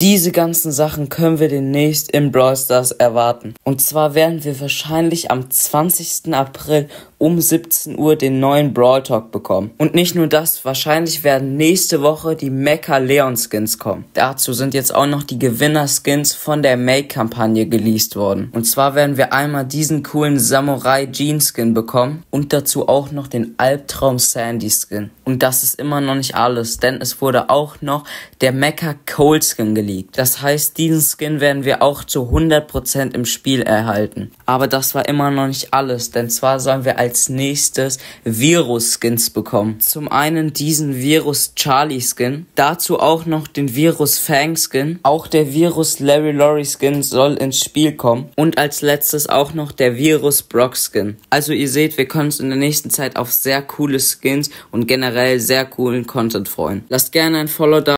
Diese ganzen Sachen können wir demnächst im Brawl Stars erwarten. Und zwar werden wir wahrscheinlich am 20. April um 17 Uhr den neuen Brawl Talk bekommen. Und nicht nur das, wahrscheinlich werden nächste Woche die Mecha Leon Skins kommen. Dazu sind jetzt auch noch die Gewinner Skins von der Make-Kampagne geleast worden. Und zwar werden wir einmal diesen coolen Samurai Jean Skin bekommen und dazu auch noch den Albtraum Sandy Skin. Und das ist immer noch nicht alles, denn es wurde auch noch der Mecha Cold Skin geleast liegt. Das heißt, diesen Skin werden wir auch zu 100% im Spiel erhalten. Aber das war immer noch nicht alles, denn zwar sollen wir als nächstes Virus-Skins bekommen. Zum einen diesen Virus Charlie Skin, dazu auch noch den Virus Fang Skin, auch der Virus Larry Laurie Skin soll ins Spiel kommen und als letztes auch noch der Virus Brock Skin. Also ihr seht, wir können uns in der nächsten Zeit auf sehr coole Skins und generell sehr coolen Content freuen. Lasst gerne ein Follow da